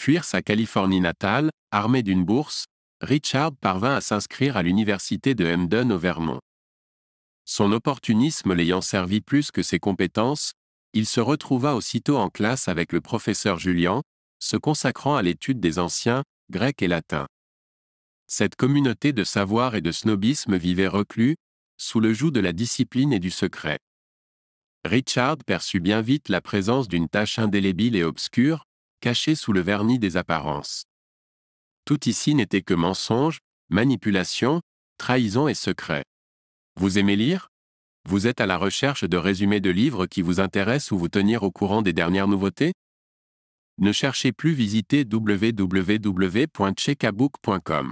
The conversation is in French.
Fuir sa Californie natale, armé d'une bourse, Richard parvint à s'inscrire à l'université de Hemden au Vermont. Son opportunisme l'ayant servi plus que ses compétences, il se retrouva aussitôt en classe avec le professeur Julian, se consacrant à l'étude des anciens, grecs et latins. Cette communauté de savoir et de snobisme vivait reclus, sous le joug de la discipline et du secret. Richard perçut bien vite la présence d'une tâche indélébile et obscure, caché sous le vernis des apparences. Tout ici n'était que mensonge, manipulation, trahison et secrets. Vous aimez lire Vous êtes à la recherche de résumés de livres qui vous intéressent ou vous tenir au courant des dernières nouveautés Ne cherchez plus visiter www.checkabook.com.